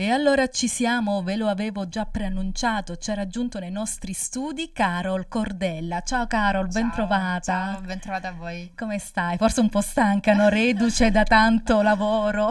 E allora ci siamo, ve lo avevo già preannunciato, ci ha raggiunto nei nostri studi Carol Cordella. Ciao Carol, ben trovata. Ciao, ben trovata a voi. Come stai? Forse un po' stanca, no? Reduce da tanto lavoro.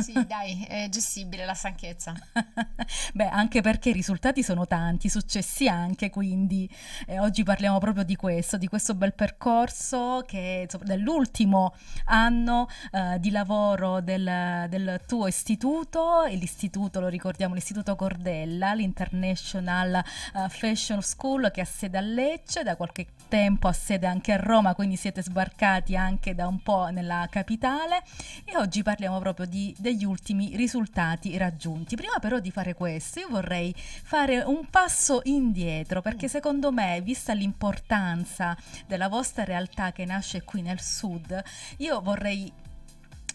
sì, dai, è gestibile la stanchezza. Beh, anche perché i risultati sono tanti, successi anche, quindi eh, oggi parliamo proprio di questo, di questo bel percorso che insomma, dell'ultimo anno eh, di lavoro del, del tuo istituto, l'istituto istituto, lo ricordiamo, l'istituto Cordella, l'International eh, Fashion School che ha sede a Lecce, da qualche tempo ha sede anche a Roma, quindi siete sbarcati anche da un po' nella capitale e oggi parliamo proprio di, degli ultimi risultati raggiunti. Prima però di fare questo io vorrei fare un passo indietro perché mm. secondo me, vista l'importanza della vostra realtà che nasce qui nel sud, io vorrei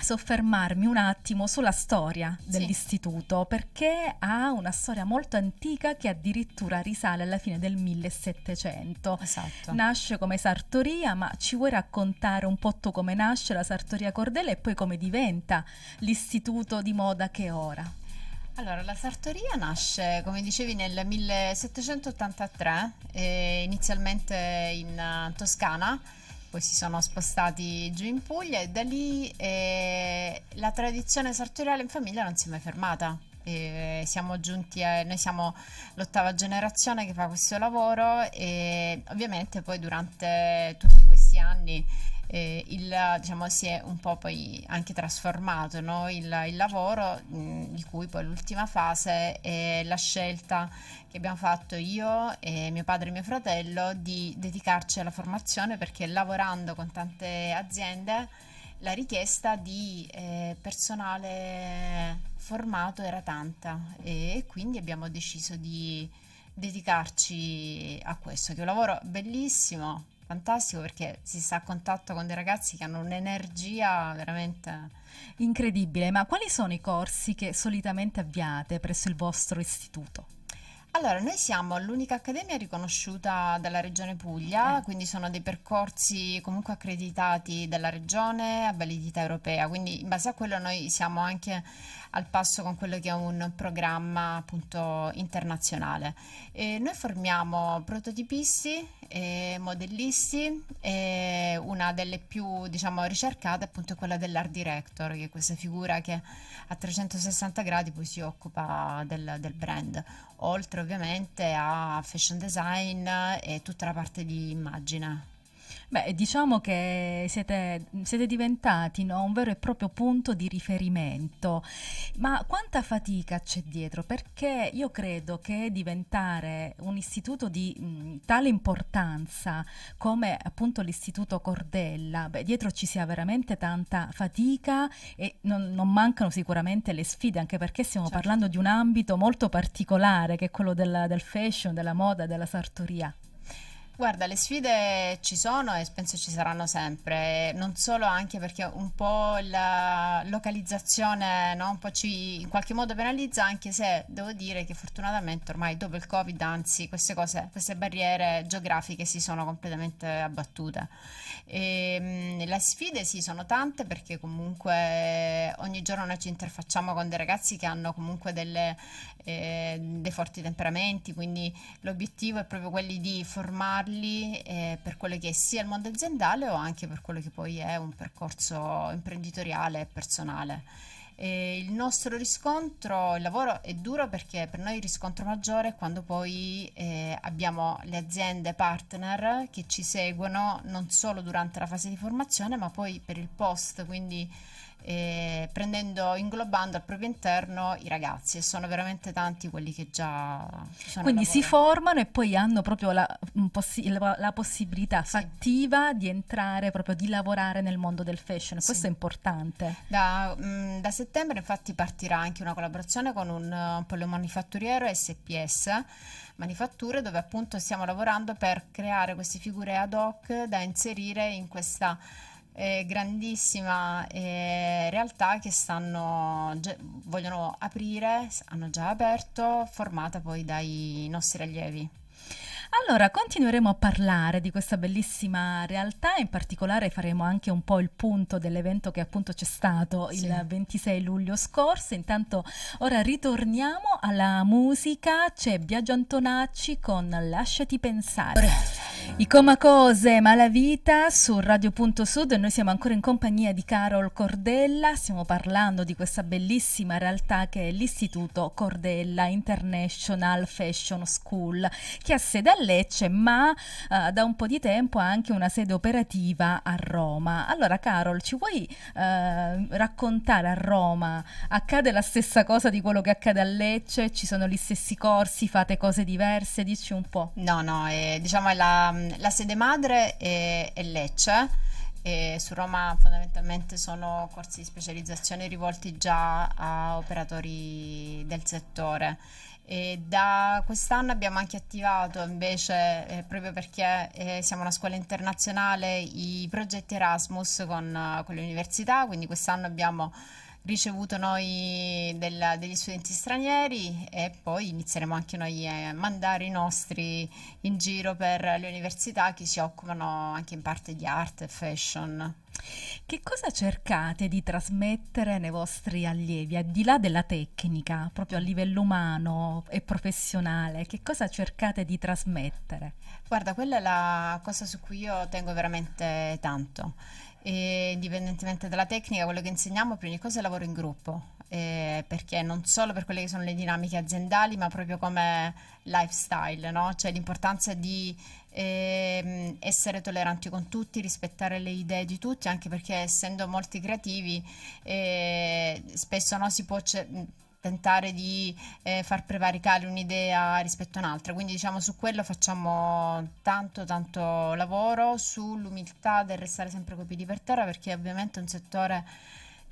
soffermarmi un attimo sulla storia dell'istituto sì. perché ha una storia molto antica che addirittura risale alla fine del 1700. Esatto. Nasce come sartoria, ma ci vuoi raccontare un po' tu come nasce la sartoria Cordele e poi come diventa l'istituto di moda che è ora? Allora, la sartoria nasce, come dicevi, nel 1783, eh, inizialmente in uh, Toscana poi si sono spostati giù in Puglia e da lì eh, la tradizione sartoriale in famiglia non si è mai fermata. E siamo giunti a, noi siamo l'ottava generazione che fa questo lavoro e ovviamente poi durante tutti questi anni eh, il, diciamo, si è un po' poi anche trasformato no? il, il, lavoro, mh, mm, il cui poi l'ultima fase è la scelta che abbiamo fatto io e mio padre e mio fratello di dedicarci alla formazione perché lavorando con tante aziende la richiesta di eh, personale formato era tanta e quindi abbiamo deciso di dedicarci a questo, che è un lavoro bellissimo, fantastico perché si sta a contatto con dei ragazzi che hanno un'energia veramente incredibile. Ma quali sono i corsi che solitamente avviate presso il vostro istituto? Allora, noi siamo l'unica accademia riconosciuta dalla Regione Puglia, eh. quindi sono dei percorsi comunque accreditati dalla Regione a validità europea, quindi in base a quello noi siamo anche al passo con quello che è un programma appunto internazionale. E noi formiamo prototipisti e modellisti e una delle più diciamo ricercate appunto è quella dell'art director che è questa figura che a 360 gradi poi si occupa del, del brand oltre ovviamente a fashion design e tutta la parte di immagine Beh, diciamo che siete, siete diventati no, un vero e proprio punto di riferimento, ma quanta fatica c'è dietro? Perché io credo che diventare un istituto di mh, mm, tale importanza come appunto l'istituto Cordella, beh, dietro ci sia veramente tanta fatica e non, non mancano sicuramente le sfide, anche perché stiamo certo. parlando di un ambito molto particolare che è quello della, del fashion, della moda, della sartoria. Guarda, le sfide ci sono e penso ci saranno sempre, non solo anche perché un po' la localizzazione no? un po ci in qualche modo penalizza, anche se devo dire che fortunatamente ormai dopo il Covid, anzi, queste cose, queste barriere geografiche si sono completamente abbattute. E, ehm, le sfide sì, sono tante perché comunque ogni giorno noi ci interfacciamo con dei ragazzi che hanno comunque delle, eh, dei forti temperamenti, quindi l'obiettivo è proprio quello di formarli aiutarli eh, per quello che è sia il mondo aziendale o anche per quello che poi è un percorso imprenditoriale e personale. E il nostro riscontro, il lavoro è duro perché per noi il riscontro maggiore è quando poi eh, abbiamo le aziende partner che ci seguono non solo durante la fase di formazione ma poi per il post, quindi eh, prendendo, inglobando al proprio interno i ragazzi e sono veramente tanti quelli che già sono quindi si formano e poi hanno proprio la, possi- la, possibilità sì. fattiva di entrare proprio di lavorare nel mondo del fashion sì. questo è importante da, mh, mm, da, settembre infatti partirà anche una collaborazione con un, un poliomanifatturiero SPS manifatture dove appunto stiamo lavorando per creare queste figure ad hoc da inserire in questa eh, grandissima eh, realtà che stanno vogliono aprire, hanno già aperto, formata poi dai nostri allievi. Allora, continueremo a parlare di questa bellissima realtà, in particolare faremo anche un po' il punto dell'evento che appunto c'è stato sì. il 26 luglio scorso. Intanto ora ritorniamo alla musica, c'è Biagio Antonacci con Lasciati pensare. I Comacose, ma la vita su Radio Punto Sud e noi siamo ancora in compagnia di Carol Cordella, stiamo parlando di questa bellissima realtà che è l'Istituto Cordella International Fashion School che ha sede a Lecce ma eh, da un po' di tempo ha anche una sede operativa a Roma. Allora Carol ci vuoi eh, raccontare a Roma accade la stessa cosa di quello che accade a Lecce? Ci sono gli stessi corsi, fate cose diverse? Dici un po'. No, no, eh, diciamo è la Ehm, la, sede madre è, è Lecce. E su Roma fondamentalmente sono corsi di specializzazione rivolti già a operatori del settore. E da quest'anno abbiamo anche attivato invece, eh, proprio perché eh, siamo una scuola internazionale, i progetti Erasmus con, con le università, quindi quest'anno abbiamo ricevuto noi della, degli studenti stranieri e poi inizieremo anche noi a mandare i nostri in giro per le università che si occupano anche in parte di arte e fashion. Che cosa cercate di trasmettere nei vostri allievi, al di là della tecnica, proprio a livello umano e professionale? Che cosa cercate di trasmettere? Guarda, quella è la cosa su cui io tengo veramente tanto. E, indipendentemente dalla tecnica, quello che insegniamo per ogni cosa è lavoro in gruppo, eh, perché non solo per quelle che sono le dinamiche aziendali, ma proprio come lifestyle, no? cioè l'importanza di eh, essere tolleranti con tutti, rispettare le idee di tutti, anche perché essendo molti creativi, eh, spesso no, si può tentare di eh, far prevaricare un'idea rispetto a un'altra. Quindi diciamo su quello facciamo tanto tanto lavoro, sull'umiltà del restare sempre coi piedi per terra perché ovviamente è un settore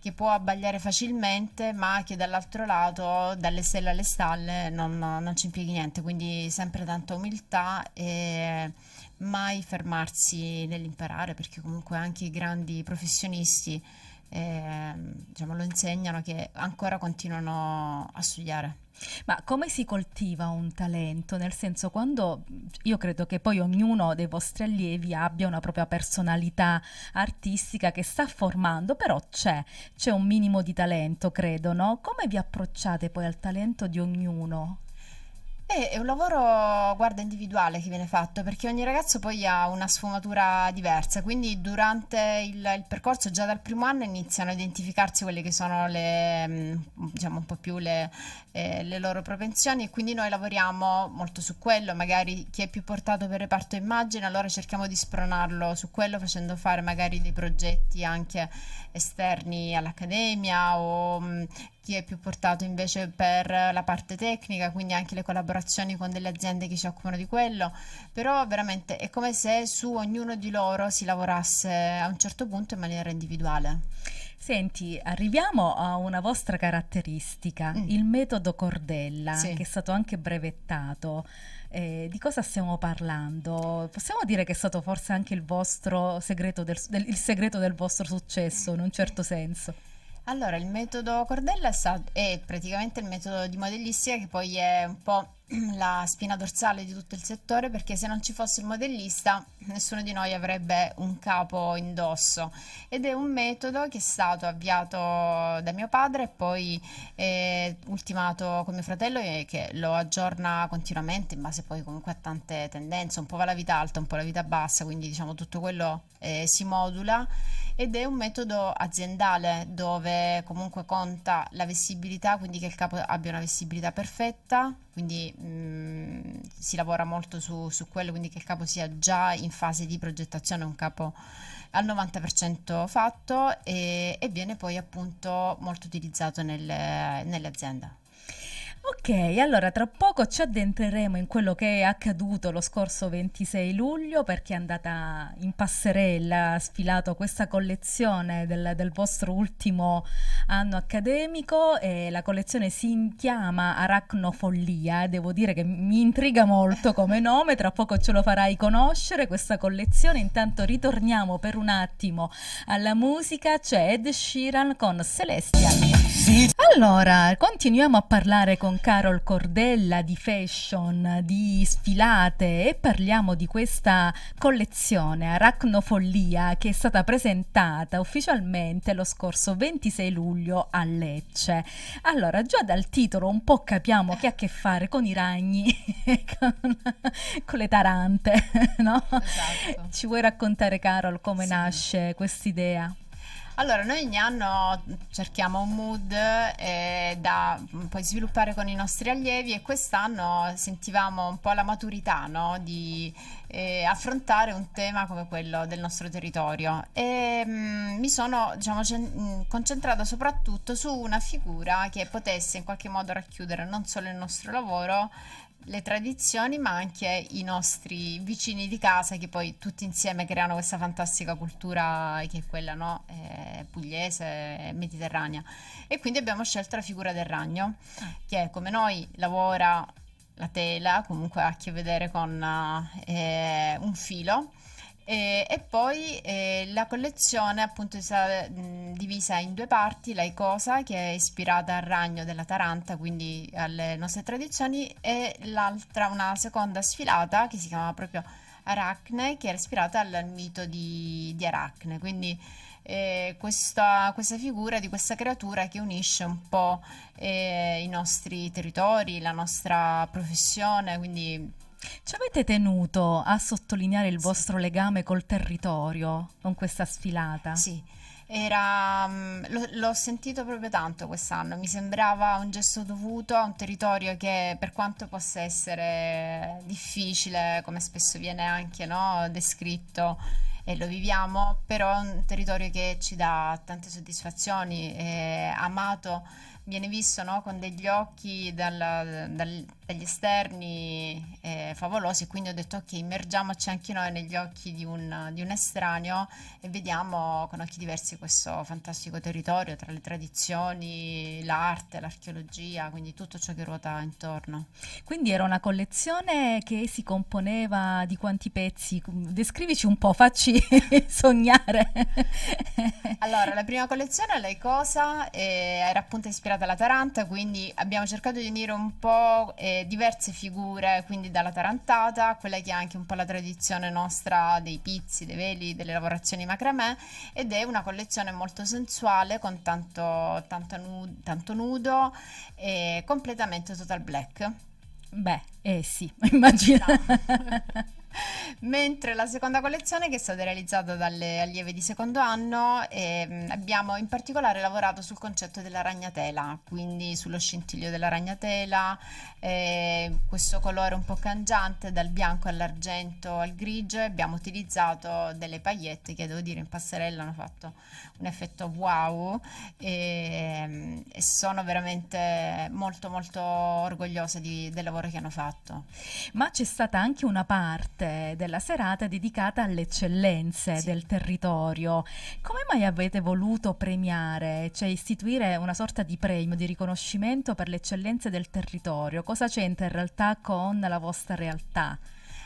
che può abbagliare facilmente, ma che dall'altro lato, dalle stelle alle stalle, non, non ci impieghi niente. Quindi sempre tanta umiltà e mai fermarsi nell'imparare, perché comunque anche i grandi professionisti eh, diciamo, lo insegnano che ancora continuano a studiare. Ma come si coltiva un talento? Nel senso, quando io credo che poi ognuno dei vostri allievi abbia una propria personalità artistica che sta formando, però c'è, c'è un minimo di talento, credo, no? Come vi approcciate poi al talento di ognuno? È un lavoro, guarda, individuale che viene fatto perché ogni ragazzo poi ha una sfumatura diversa, quindi durante il, il percorso, già dal primo anno, iniziano a identificarsi quelle che sono le, mm, diciamo, un po' più le, eh, le loro propensioni e quindi noi lavoriamo molto su quello, magari chi è più portato per reparto immagine, allora cerchiamo di spronarlo su quello facendo fare magari dei progetti anche esterni all'accademia o mm, chi è più portato invece per la parte tecnica, quindi anche le collaborazioni con delle aziende che si occupano di quello, però veramente è come se su ognuno di loro si lavorasse a un certo punto in maniera individuale. Senti, arriviamo a una vostra caratteristica, mm. il metodo Cordella, sì. che è stato anche brevettato. Eh, di cosa stiamo parlando? Possiamo dire che è stato forse anche il, segreto del, del, il segreto del vostro successo, in un certo senso? Allora, il metodo Cordella è, stato, è praticamente il metodo di modellistica che poi è un po' la spina dorsale di tutto il settore perché se non ci fosse il modellista nessuno di noi avrebbe un capo indosso ed è un metodo che è stato avviato da mio padre e poi eh, ultimato con mio fratello e che lo aggiorna continuamente in base poi comunque a tante tendenze un po' va la vita alta un po' la vita bassa quindi diciamo tutto quello eh, si modula ed è un metodo aziendale dove comunque conta la vestibilità quindi che il capo abbia una vestibilità perfetta quindi mh, mm, si lavora molto su, su, quello, quindi che il capo sia già in fase di progettazione, un capo al 90% fatto e, e, viene poi appunto molto utilizzato nelle, nelle aziende allora tra poco ci addentreremo in quello che è accaduto lo scorso 26 luglio perché è andata in passerella, ha sfilato questa collezione del, del, vostro ultimo anno accademico e la collezione si chiama Aracnofollia, eh. devo dire che mi intriga molto come nome, tra poco ce lo farai conoscere questa collezione, intanto ritorniamo per un attimo alla musica, c'è Ed Sheeran con Celestial. Allora, continuiamo a parlare con Carlo Carol Cordella di fashion, di sfilate e parliamo di questa collezione Arachnofollia che è stata presentata ufficialmente lo scorso 26 luglio a Lecce. Allora, già dal titolo un po' capiamo che ha a che fare con i ragni, con, con le tarante, no? Esatto. Ci vuoi raccontare Carol come sì. nasce quest'idea? Allora, noi ogni anno cerchiamo un mood eh, da mm, poi sviluppare con i nostri allievi e quest'anno sentivamo un po' la maturità no? di eh, affrontare un tema come quello del nostro territorio e mh, mm, mi sono diciamo, mm, concentrata soprattutto su una figura che potesse in qualche modo racchiudere non solo il nostro lavoro le tradizioni ma anche i nostri vicini di casa che poi tutti insieme creano questa fantastica cultura che è quella no? eh, pugliese, mediterranea e quindi abbiamo scelto la figura del ragno che come noi lavora la tela comunque ha a che vedere con eh, un filo e, e poi eh, la collezione appunto sarà divisa in due parti, la icosa che è ispirata al ragno della Taranta, quindi alle nostre tradizioni, e l'altra, una seconda sfilata che si chiama proprio Aracne, che era ispirata al mito di, di Aracne. Quindi eh, questa, questa, figura di questa creatura che unisce un po' eh, i nostri territori, la nostra professione, quindi ci avete tenuto a sottolineare il sì. vostro legame col territorio con questa sfilata? Sì. Mm, l'ho sentito proprio tanto quest'anno, mi sembrava un gesto dovuto a un territorio che per quanto possa essere difficile, come spesso viene anche no, descritto, e lo viviamo, però è un territorio che ci dà tante soddisfazioni, è amato, viene visto no, con degli occhi dal, dal, degli esterni eh, favolosi, quindi ho detto ok, immergiamoci anche noi negli occhi di un, di un estraneo e vediamo con occhi diversi questo fantastico territorio tra le tradizioni, l'arte, l'archeologia, quindi tutto ciò che ruota intorno. Quindi era una collezione che si componeva di quanti pezzi? Descrivici un po', facci sognare. allora, la prima collezione, Lei Cosa, eh, era appunto ispirata alla Taranta, quindi abbiamo cercato di unire un po'... Eh, diverse figure, quindi dalla tarantata, quella che è anche un po' la tradizione nostra dei pizzi, dei veli, delle lavorazioni macramè, ed è una collezione molto sensuale con tanto, tanto, nudo, tanto nudo e completamente total black. Beh, eh sì, immagino. Mentre la seconda collezione, che è stata realizzata dalle allieve di secondo anno, eh, abbiamo in particolare lavorato sul concetto della ragnatela, quindi sullo scintillio della ragnatela, eh, questo colore un po' cangiante dal bianco all'argento al grigio. Abbiamo utilizzato delle pagliette che devo dire in passerella hanno fatto un effetto wow e, ehm, e sono veramente molto molto orgogliosa di, del lavoro che hanno fatto. Ma c'è stata anche una parte parte della serata dedicata alle eccellenze sì. del territorio. Come mai avete voluto premiare, cioè istituire una sorta di premio, di riconoscimento per le eccellenze del territorio? Cosa c'entra in realtà con la vostra realtà?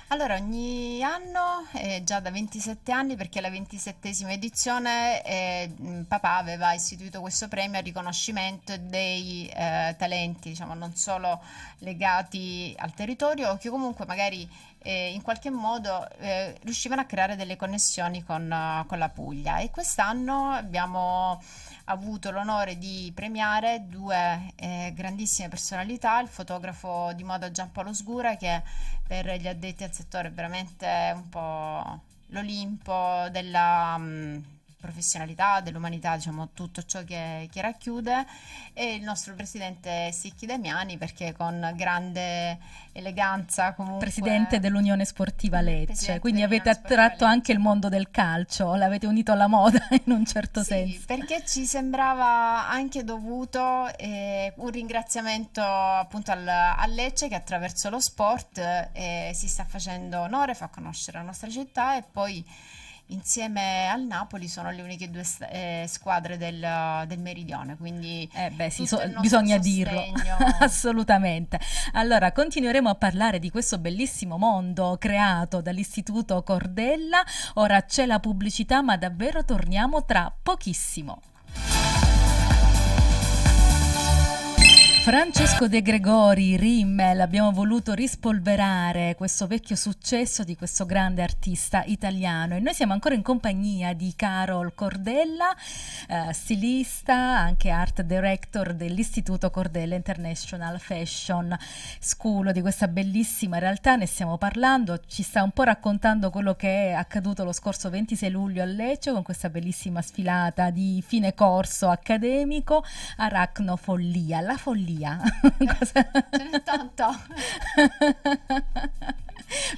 Allora, ogni anno, eh, già da 27 anni, perché la 27esima edizione, eh, papà aveva istituito questo premio a riconoscimento dei eh, talenti, diciamo, non solo legati al territorio, che comunque magari in qualche modo eh, riuscivano a creare delle connessioni con, eh, con la Puglia e quest'anno abbiamo avuto l'onore di premiare due eh, grandissime personalità, il fotografo di moda Giampaolo Sgura che per gli addetti al settore è veramente un po' l'Olimpo della... Mh, mm, professionalità, dell'umanità, diciamo tutto ciò che, che, racchiude e il nostro presidente Sicchi Damiani perché con grande eleganza comunque... Presidente dell'Unione Sportiva Lecce, presidente quindi avete attratto anche il mondo del calcio, l'avete unito alla moda in un certo sì, senso. perché ci sembrava anche dovuto eh, un ringraziamento appunto al, a Lecce che attraverso lo sport eh, si sta facendo onore, fa conoscere la nostra città e poi insieme al Napoli sono le uniche due eh, squadre del, del, meridione, quindi eh beh, sì, so, bisogna sostegno. dirlo, assolutamente. Allora, continueremo a parlare di questo bellissimo mondo creato dall'Istituto Cordella, ora c'è la pubblicità ma davvero torniamo tra pochissimo. Francesco De Gregori, Rimmel, abbiamo voluto rispolverare questo vecchio successo di questo grande artista italiano e noi siamo ancora in compagnia di Carol Cordella, eh, stilista, anche art director dell'Istituto Cordella International Fashion School, di questa bellissima realtà ne stiamo parlando, ci sta un po' raccontando quello che è accaduto lo scorso 26 luglio a Lecce con questa bellissima sfilata di fine corso accademico Arachno Follia, la follia via. Eh, Cosa... Ce n'è tanto.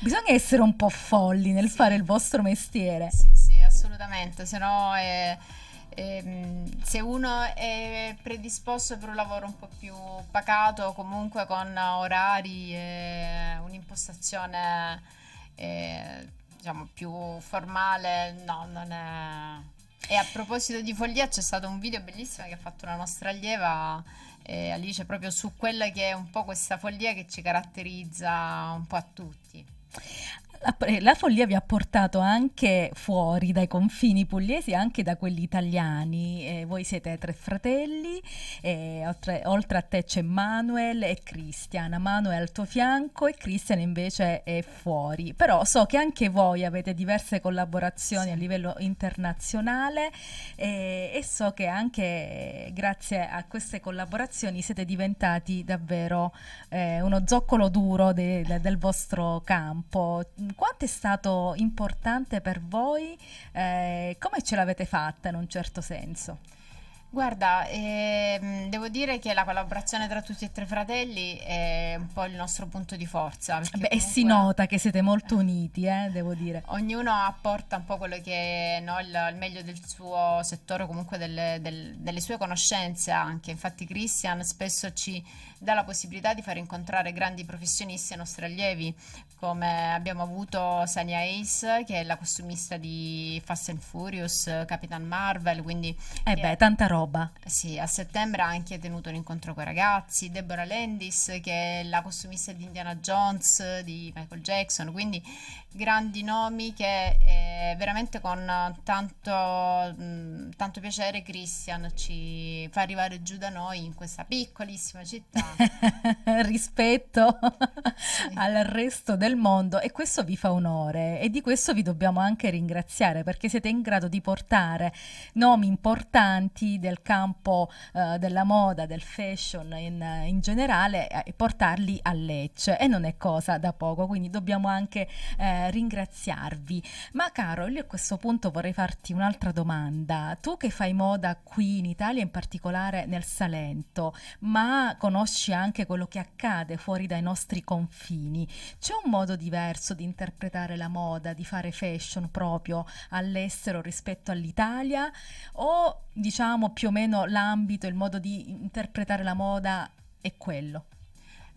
Bisogna essere un po' folli nel sì. fare il vostro mestiere. Sì, sì, assolutamente, se no è... Ehm, se uno è predisposto per un lavoro un po' più pacato, comunque con orari e un'impostazione eh, diciamo più formale, no, non è. E a proposito di follia, c'è stato un video bellissimo che ha fatto una nostra allieva eh, Alice proprio su quella che è un po' questa follia che ci caratterizza un po' a tutti. La, follia vi ha portato anche fuori dai confini pugliesi, anche da quelli italiani. Eh, voi siete tre fratelli, eh, oltre, oltre, a te c'è Manuel e Cristiana. Manuel è al tuo fianco e Cristian invece è fuori. Però so che anche voi avete diverse collaborazioni sì. a livello internazionale eh, e so che anche grazie a queste collaborazioni siete diventati davvero eh, uno zoccolo duro de, de, del vostro campo quanto è stato importante per voi? Eh, come ce l'avete fatta in un certo senso? Guarda, ehm, devo dire che la collaborazione tra tutti e tre fratelli è un po' il nostro punto di forza. Beh, comunque... si nota che siete molto uniti, eh, devo dire. Ognuno apporta un po' quello che è no, il, il, meglio del suo settore, o comunque delle, del, delle sue conoscenze anche. Infatti Christian spesso ci dà la possibilità di far incontrare grandi professionisti ai nostri allievi, come abbiamo avuto Sania Ace che è la costumista di Fast and Furious, Capitan Marvel, quindi... Eh beh, è, tanta roba. Sì, a settembre ha anche tenuto un incontro con i ragazzi, Deborah Landis che è la costumista di Indiana Jones, di Michael Jackson, quindi grandi nomi che eh, veramente con tanto, mh, mm, tanto piacere Christian ci fa arrivare giù da noi in questa piccolissima città. Rispetto sì. al resto del del mondo e questo vi fa onore e di questo vi dobbiamo anche ringraziare perché siete in grado di portare nomi importanti del campo eh, della moda, del fashion in, in generale e portarli a Lecce e non è cosa da poco, quindi dobbiamo anche eh, ringraziarvi. Ma caro, io a questo punto vorrei farti un'altra domanda. Tu che fai moda qui in Italia, in particolare nel Salento, ma conosci anche quello che accade fuori dai nostri confini, c'è un modo diverso di interpretare la moda, di fare fashion proprio all'estero rispetto all'Italia o diciamo più o meno l'ambito, il modo di interpretare la moda è quello?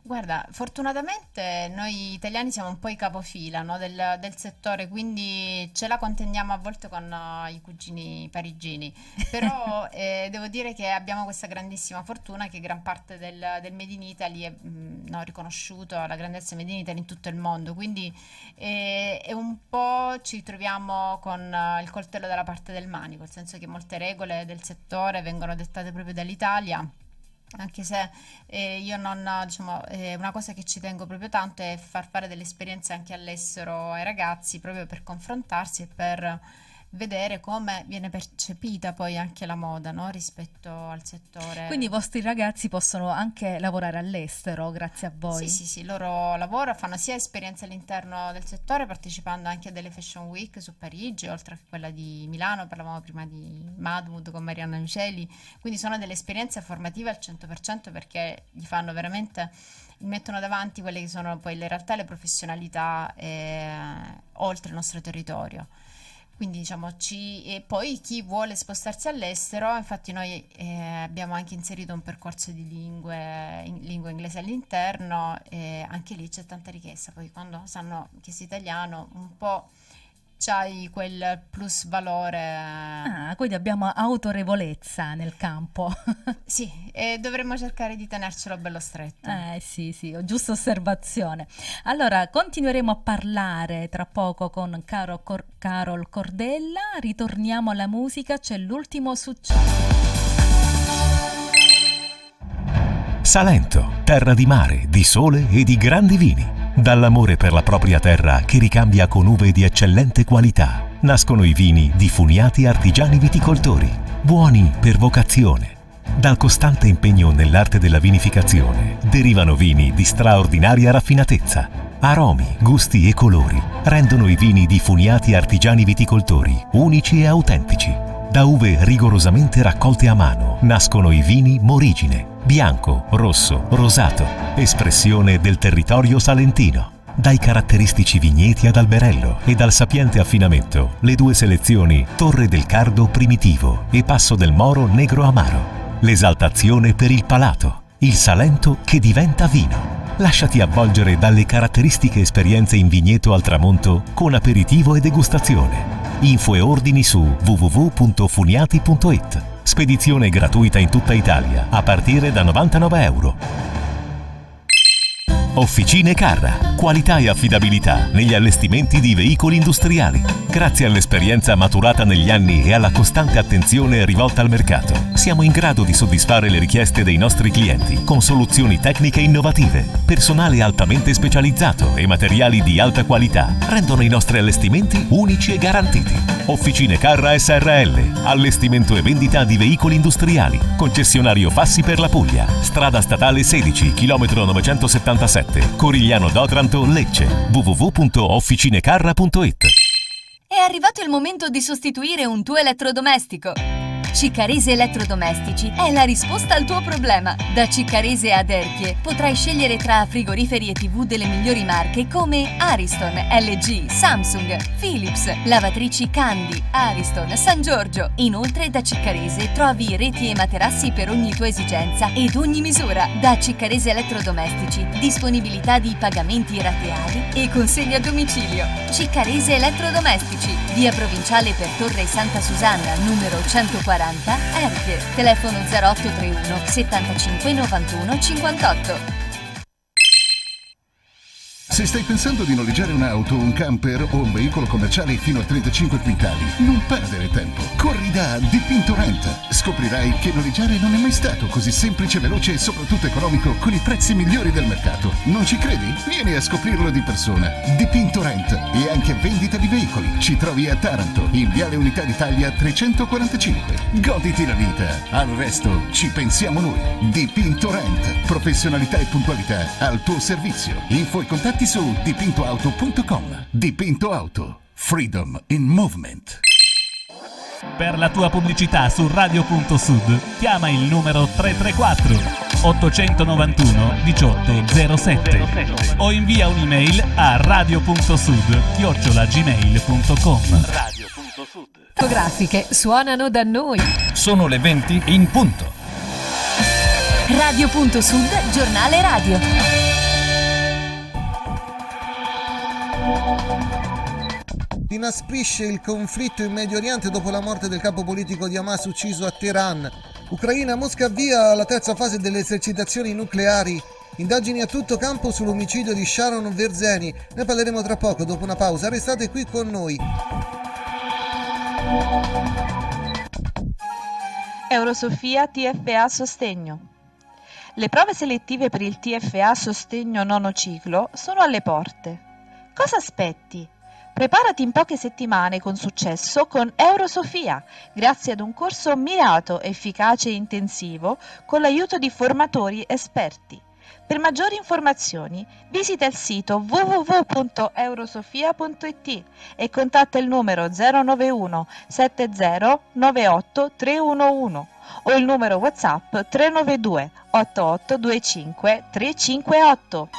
Guarda, fortunatamente noi italiani siamo un po' i capofila, no, del, del settore, quindi ce la contendiamo a volte con eh, i cugini parigini, però eh, devo dire che abbiamo questa grandissima fortuna che gran parte del, del Made in Italy è mh, mm, no, riconosciuto, la grandezza del Made in Italy in tutto il mondo, quindi eh, è un po' ci troviamo con eh, il coltello dalla parte del manico, nel senso che molte regole del settore vengono dettate proprio dall'Italia anche se eh, io non, diciamo, eh, una cosa che ci tengo proprio tanto è far fare delle esperienze anche all'estero ai ragazzi proprio per confrontarsi e per vedere come viene percepita poi anche la moda no? rispetto al settore. Quindi i vostri ragazzi possono anche lavorare all'estero grazie a voi? Sì, sì, sì, loro lavorano, fanno sia esperienze all'interno del settore partecipando anche a delle Fashion Week su Parigi, oltre a quella di Milano, parlavamo prima di Madmood con Marianna Miceli, quindi sono delle esperienze formative al 100% perché gli fanno veramente mettono davanti quelle che sono poi le realtà e le professionalità eh, oltre il nostro territorio quindi diciamo ci e poi chi vuole spostarsi all'estero infatti noi eh, abbiamo anche inserito un percorso di lingue in, lingua inglese all'interno e anche lì c'è tanta richiesta poi quando sanno che è italiano un po' c'hai quel plus valore. Eh. Ah, quindi abbiamo autorevolezza nel campo. sì, e dovremmo cercare di tenercelo bello stretto. Eh sì, sì, giusta osservazione. Allora, continueremo a parlare tra poco con Caro Cor Carol Cordella, ritorniamo alla musica, c'è l'ultimo successo. Salento, terra di mare, di sole e di grandi vini Dall'amore per la propria terra che ricambia con uve di eccellente qualità, nascono i vini di funiati artigiani viticoltori, buoni per vocazione. Dal costante impegno nell'arte della vinificazione derivano vini di straordinaria raffinatezza. Aromi, gusti e colori rendono i vini di funiati artigiani viticoltori unici e autentici da uve rigorosamente raccolte a mano, nascono i vini Morigine, bianco, rosso, rosato, espressione del territorio salentino. Dai caratteristici vigneti ad Alberello e dal sapiente affinamento, le due selezioni Torre del Cardo Primitivo e Passo del Moro Negro Amaro. L'esaltazione per il palato, il Salento che diventa vino. Lasciati avvolgere dalle caratteristiche esperienze in vigneto al tramonto con aperitivo e degustazione Info e ordini su www.funiati.it. Spedizione gratuita in tutta Italia a partire da 99 euro. Officine Carra qualità e affidabilità negli allestimenti di veicoli industriali. Grazie all'esperienza maturata negli anni e alla costante attenzione rivolta al mercato, siamo in grado di soddisfare le richieste dei nostri clienti con soluzioni tecniche innovative, personale altamente specializzato e materiali di alta qualità rendono i nostri allestimenti unici e garantiti. Officine Carra SRL, allestimento e vendita di veicoli industriali, concessionario Fassi per la Puglia, strada statale 16, km 977, Corigliano Dotran Taranto, Lecce, www.officinacarra.it. È arrivato il momento di sostituire un tuo elettrodomestico. Ciccarese Elettrodomestici è la risposta al tuo problema. Da Ciccarese ad Erchie potrai scegliere tra frigoriferi e tv delle migliori marche come Ariston, LG, Samsung, Philips, lavatrici Candy, Ariston, San Giorgio. Inoltre da Ciccarese trovi reti e materassi per ogni tua esigenza ed ogni misura. Da Ciccarese Elettrodomestici disponibilità di pagamenti rateali e consegna a domicilio. Ciccarese Elettrodomestici via provinciale per Torre Santa Susanna, numero 140, Erbe, telefono 0831 75 91 58. Se stai pensando di noleggiare un'auto, un camper o un veicolo commerciale fino a 35 quintali, non perdere tempo. Corri da Dipinto Rent. Scoprirai che noleggiare non è mai stato così semplice, veloce e soprattutto economico con i prezzi migliori del mercato. Non ci credi? Vieni a scoprirlo di persona. Dipinto Rent e anche vendita di veicoli. Ci trovi a Taranto, in Viale Unità d'Italia 345. Goditi la vita. Al resto ci pensiamo noi. Dipinto Rent. Professionalità e puntualità al tuo servizio. Info e contatti Scarti su dipintoauto.com. Dipinto Auto. Freedom in Movement. Per la tua pubblicità su Radio.sud chiama il numero 334 891 1807 o invia un'email a radio.sud chiocciolagmail.com Fotografiche suonano da noi. Sono le 20 in punto. Radio.sud, giornale radio. Inasprisce il conflitto in Medio Oriente dopo la morte del capo politico di Hamas ucciso a Teheran. Ucraina Mosca avvia la terza fase delle esercitazioni nucleari. Indagini a tutto campo sull'omicidio di Sharon Verzeni. Ne parleremo tra poco, dopo una pausa. Restate qui con noi. Eurosofia TFA Sostegno. Le prove selettive per il TFA Sostegno nono ciclo sono alle porte. Cosa aspetti? Preparati in poche settimane con successo con Eurosofia, grazie ad un corso mirato, efficace e intensivo con l'aiuto di formatori esperti. Per maggiori informazioni visita il sito www.eurosofia.it e contatta il numero 091 70 98 311 o il numero WhatsApp 392 8825 358.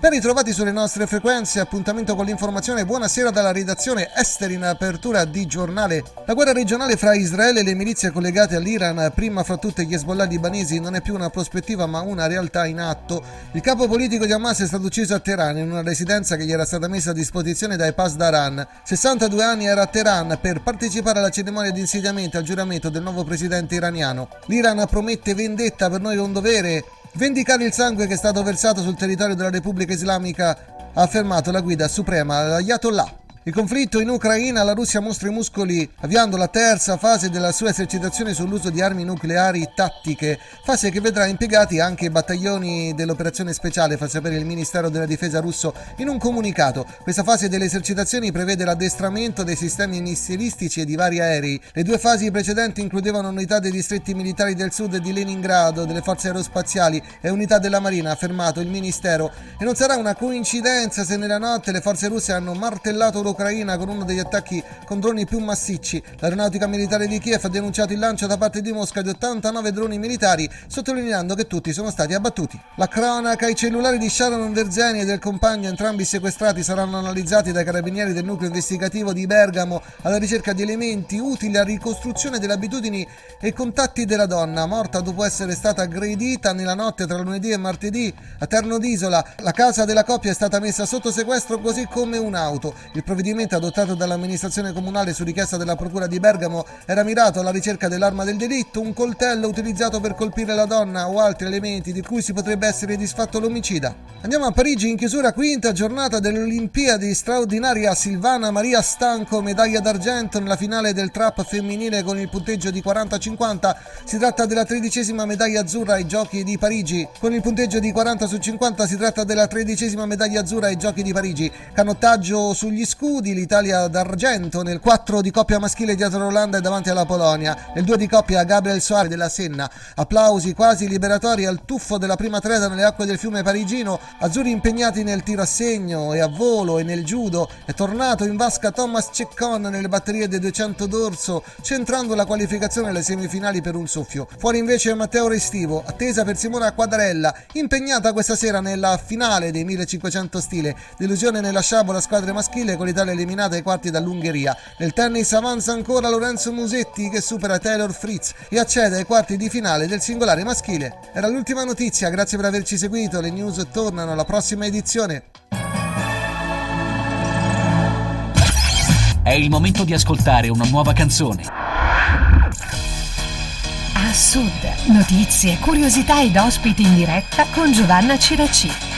Ben ritrovati sulle nostre frequenze, appuntamento con l'informazione. Buonasera dalla redazione Esteri in apertura di giornale. La guerra regionale fra Israele e le milizie collegate all'Iran, prima fra tutte gli Hezbollah libanesi, non è più una prospettiva ma una realtà in atto. Il capo politico di Hamas è stato ucciso a Teheran in una residenza che gli era stata messa a disposizione dai d'Aran. 62 anni era a Teheran per partecipare alla cerimonia di insediamento al giuramento del nuovo presidente iraniano. L'Iran promette vendetta, per noi è un dovere vendicare il sangue che è stato versato sul territorio della Repubblica Islamica, ha affermato la guida suprema l'Ayatollah. Il conflitto in Ucraina, la Russia mostra i muscoli avviando la terza fase della sua esercitazione sull'uso di armi nucleari tattiche, fase che vedrà impiegati anche i battaglioni dell'operazione speciale, fa sapere il Ministero della Difesa russo in un comunicato. Questa fase delle esercitazioni prevede l'addestramento dei sistemi missilistici e di vari aerei. Le due fasi precedenti includevano unità dei distretti militari del sud di Leningrado, delle forze aerospaziali e unità della Marina, ha affermato il Ministero. E non sarà una coincidenza se nella notte le forze russe hanno martellato l'Ucraina ucraina con uno degli attacchi con droni più massicci. L'aeronautica militare di Kiev ha denunciato il lancio da parte di Mosca di 89 droni militari, sottolineando che tutti sono stati abbattuti. La cronaca, i cellulari di Sharon Verzeni e del compagno, entrambi sequestrati, saranno analizzati dai carabinieri del nucleo investigativo di Bergamo alla ricerca di elementi utili alla ricostruzione delle abitudini e contatti della donna, morta dopo essere stata aggredita nella notte tra lunedì e martedì a Terno d'Isola. La casa della coppia è stata messa sotto sequestro così come un'auto. Il provvedimento adottato dall'amministrazione comunale su richiesta della Procura di Bergamo era mirato alla ricerca dell'arma del delitto, un coltello utilizzato per colpire la donna o altri elementi di cui si potrebbe essere disfatto l'omicida. Andiamo a Parigi in chiusura quinta giornata delle Olimpiadi straordinaria Silvana Maria Stanco, medaglia d'argento nella finale del trap femminile con il punteggio di 40-50. Si tratta della tredicesima medaglia azzurra ai Giochi di Parigi. Con il punteggio di 40 su 50 si tratta della tredicesima medaglia azzurra ai Giochi di Parigi. Canottaggio sugli scudi Rudi, l'Italia d'argento nel 4 di coppia maschile dietro l'Olanda e davanti alla Polonia, nel 2 di coppia Gabriel Soare della Senna, applausi quasi liberatori al tuffo della prima treta nelle acque del fiume parigino, azzurri impegnati nel tiro a segno e a volo e nel judo, è tornato in vasca Thomas Ceccon nelle batterie dei 200 d'orso, centrando la qualificazione alle semifinali per un soffio. Fuori invece Matteo Restivo, attesa per Simona Quadarella, impegnata questa sera nella finale dei 1500 stile, delusione nella sciabola squadre maschile con l'Italia l'Italia eliminata ai quarti dall'Ungheria. Nel tennis avanza ancora Lorenzo Musetti che supera Taylor Fritz e accede ai quarti di finale del singolare maschile. Era l'ultima notizia, grazie per averci seguito, le news tornano alla prossima edizione. È il momento di ascoltare una nuova canzone. A Sud, notizie, curiosità ed ospiti in diretta con Giovanna Ciracci.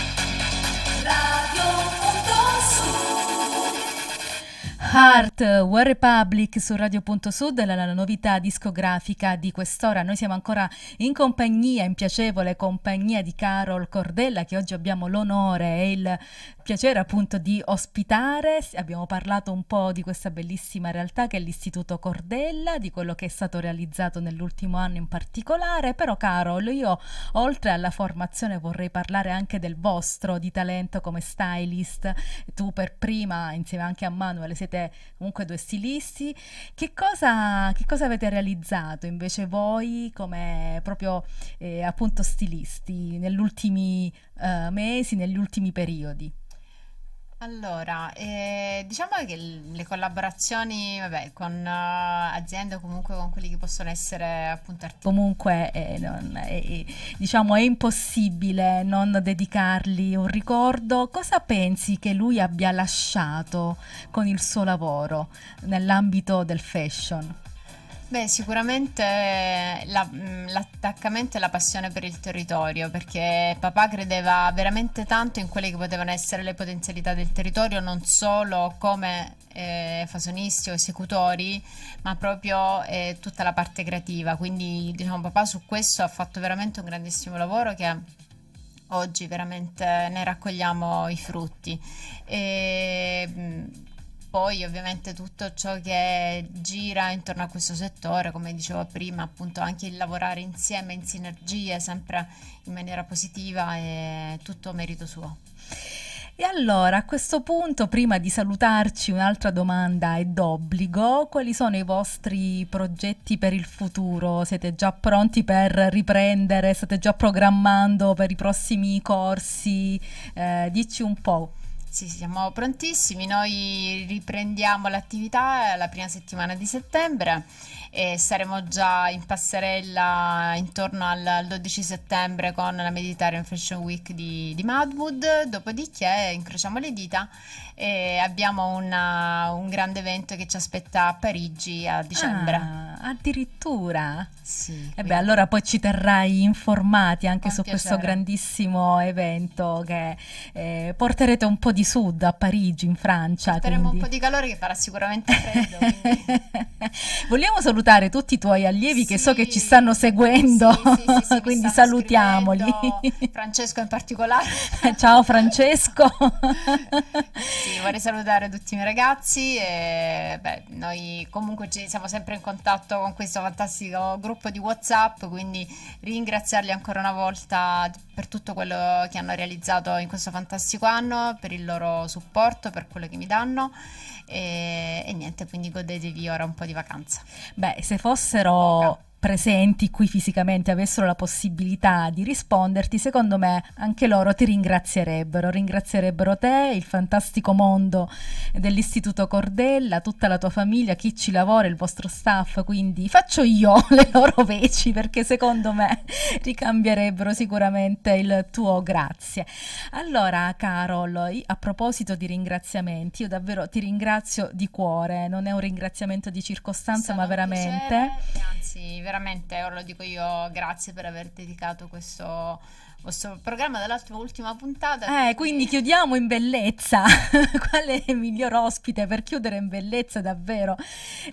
Heart, War Republic su Radio.Sud, la, la novità discografica di quest'ora. Noi siamo ancora in compagnia, in piacevole compagnia di Carol Cordella che oggi abbiamo l'onore e il piacere appunto di ospitare. Abbiamo parlato un po' di questa bellissima realtà che è l'Istituto Cordella, di quello che è stato realizzato nell'ultimo anno in particolare, però Carol, io oltre alla formazione vorrei parlare anche del vostro di talento come stylist. Tu per prima, insieme anche a Manuel, siete comunque due stilisti. Che cosa, che cosa avete realizzato invece voi come proprio eh, appunto stilisti negli ultimi eh, mesi, negli ultimi periodi? Allora, eh, diciamo che le collaborazioni vabbè, con uh, aziende o comunque con quelli che possono essere appunto artisti. Comunque eh, non, eh, eh, diciamo è impossibile non dedicargli un ricordo. Cosa pensi che lui abbia lasciato con il suo lavoro nell'ambito del fashion? Beh, sicuramente la, mm, l'attaccamento e la passione per il territorio, perché papà credeva veramente tanto in quelle che potevano essere le potenzialità del territorio, non solo come eh, fasonisti o esecutori, ma proprio eh, tutta la parte creativa. Quindi, diciamo, papà su questo ha fatto veramente un grandissimo lavoro che oggi veramente ne raccogliamo i frutti. E, mm, poi ovviamente tutto ciò che gira intorno a questo settore, come dicevo prima, appunto anche il lavorare insieme in sinergie, sempre in maniera positiva, è tutto merito suo. E allora, a questo punto, prima di salutarci, un'altra domanda è d'obbligo. Quali sono i vostri progetti per il futuro? Siete già pronti per riprendere? State già programmando per i prossimi corsi? Eh, dici un po'. Sì, siamo prontissimi, noi riprendiamo l'attività la prima settimana di settembre e saremo già in passerella intorno al 12 settembre con la Mediterranean Fashion Week di, di Madwood, dopodiché incrociamo le dita e abbiamo una, un grande evento che ci aspetta a Parigi a dicembre. Ah, addirittura? Sì. E eh beh, allora poi ci terrai informati anche su piacere. questo grandissimo evento che eh, porterete un po' di sud a Parigi, in Francia. Porteremo quindi. un po' di calore che farà sicuramente freddo. Vogliamo salutare tutti i tuoi allievi sì. che so che ci stanno seguendo, sì, sì, quindi salutiamoli. Francesco in particolare. Ciao Francesco. sì, quindi vorrei salutare tutti i miei ragazzi e beh, noi comunque ci siamo sempre in contatto con questo fantastico gruppo di WhatsApp, quindi ringraziarli ancora una volta per tutto quello che hanno realizzato in questo fantastico anno, per il loro supporto, per quello che mi danno e, e niente, quindi godetevi ora un po' di vacanza. Beh, se fossero... Poca presenti qui fisicamente avessero la possibilità di risponderti, secondo me anche loro ti ringrazierebbero, ringrazierebbero te, il fantastico mondo dell'Istituto Cordella, tutta la tua famiglia, chi ci lavora, il vostro staff, quindi faccio io le loro veci perché secondo me ricambierebbero sicuramente il tuo grazie. Allora, Carol, a proposito di ringraziamenti, io davvero ti ringrazio di cuore, non è un ringraziamento di circostanza, Sono ma veramente piacere, anzi, veramente veramente, ora lo dico io, grazie per aver dedicato questo questo programma ultima puntata. Eh, quindi chiudiamo in bellezza. Qual è il miglior ospite per chiudere in bellezza davvero?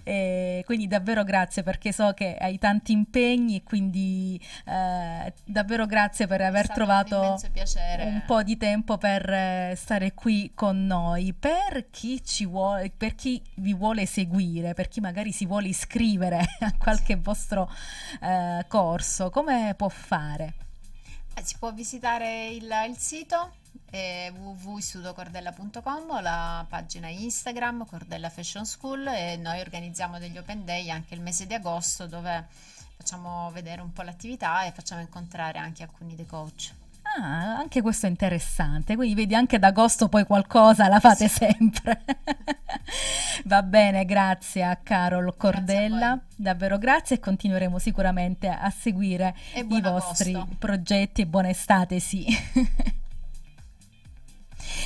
Eh, quindi davvero grazie perché so che hai tanti impegni e quindi eh, davvero grazie per aver trovato un, un, po' di tempo per eh, stare qui con noi. Per chi, ci vuole, per chi vi vuole seguire, per chi magari si vuole iscrivere a qualche vostro eh, corso, come può fare? Eh, si può visitare il, il sito eh, www.studocordella.com, la pagina Instagram Cordella Fashion School e noi organizziamo degli open day anche il mese di agosto dove facciamo vedere un po' l'attività e facciamo incontrare anche alcuni dei coach. Ah, anche questo è interessante, quindi vedi anche ad agosto poi qualcosa la fate sì. sempre. Va bene, grazie a Carol Cordella, grazie a davvero grazie e continueremo sicuramente a seguire i vostri agosto. progetti e buona estate, sì.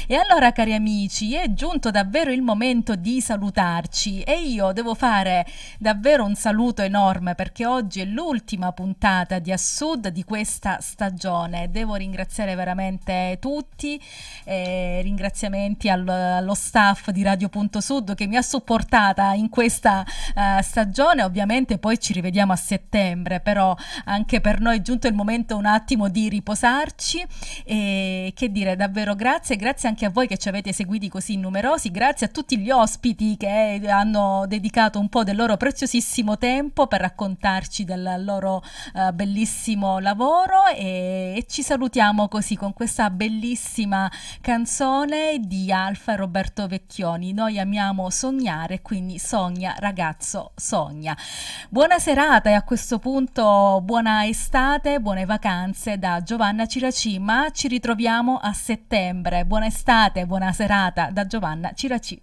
E allora cari amici è giunto davvero il momento di salutarci e io devo fare davvero un saluto enorme perché oggi è l'ultima puntata di Assud di questa stagione. Devo ringraziare veramente tutti, eh, ringraziamenti al, allo staff di Radio.Sud che mi ha supportata in questa eh, stagione, ovviamente poi ci rivediamo a settembre, però anche per noi è giunto il momento un attimo di riposarci e che dire davvero grazie, grazie grazie anche a voi che ci avete seguiti così numerosi, grazie a tutti gli ospiti che eh, hanno dedicato un po' del loro preziosissimo tempo per raccontarci del loro uh, bellissimo lavoro e, e, ci salutiamo così con questa bellissima canzone di Alfa Roberto Vecchioni. Noi amiamo sognare, quindi sogna ragazzo, sogna. Buona serata e a questo punto buona estate, buone vacanze da Giovanna Ciracima. Ci ritroviamo a settembre. Buona buona estate, buona serata da Giovanna Ciraci.